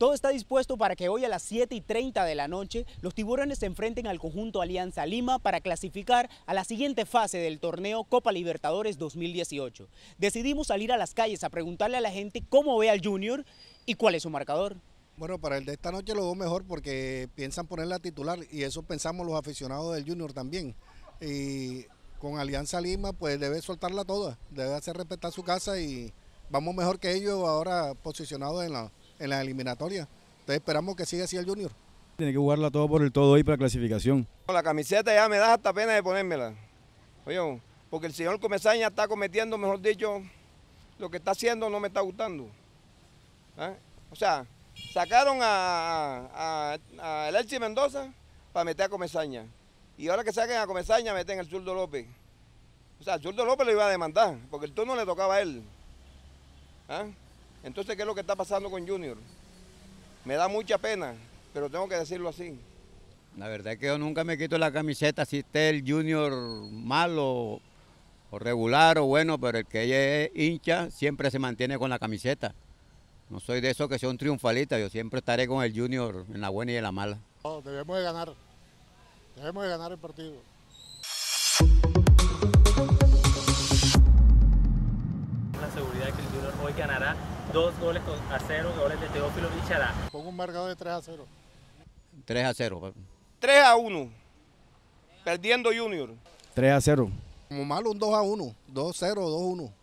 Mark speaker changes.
Speaker 1: Todo está dispuesto para que hoy a las 7 y 30 de la noche los tiburones se enfrenten al conjunto Alianza Lima para clasificar a la siguiente fase del torneo Copa Libertadores 2018. Decidimos salir a las calles a preguntarle a la gente cómo ve al Junior y cuál es su
Speaker 2: marcador. Bueno, para el de esta noche lo veo mejor porque piensan ponerla titular y eso pensamos los aficionados del Junior también. Y con Alianza Lima pues debe soltarla toda, debe hacer respetar su casa y vamos mejor que ellos ahora posicionados en la, en la eliminatoria. Entonces esperamos que siga así el Junior. Tiene que jugarla todo por el todo hoy para clasificación. La camiseta ya me da hasta pena de ponérmela. Oye, porque el señor Comesaña está cometiendo, mejor dicho, lo que está haciendo no me está gustando. ¿Ah? O sea, sacaron a, a, Mendoza para meter a Comesaña. Y ahora que saquen a Comesaña, meten al Zurdo López. O sea, el Zurdo López lo iba a demandar, porque el turno le tocaba a él. ¿Ah? Entonces, ¿qué es lo que está pasando con Junior? Me da mucha pena, pero tengo que decirlo así.
Speaker 1: La verdad es que yo nunca me quito la camiseta si esté el Junior malo o regular o bueno, pero el que ella es hincha siempre se mantiene con la camiseta. No soy de esos que son triunfalistas, yo siempre estaré con el Junior en la buena y en la mala. debemos de ganar, debemos de ganar el partido.
Speaker 2: ganará dos goles a cero, goles de Teófilo Richard. Pongo un marcador de 3 a 0.
Speaker 1: 3 a 0.
Speaker 2: 3 a 1. Perdiendo Junior. 3 a 0. Como malo un 2 a 1. 2 a 0, 2 a
Speaker 1: 1.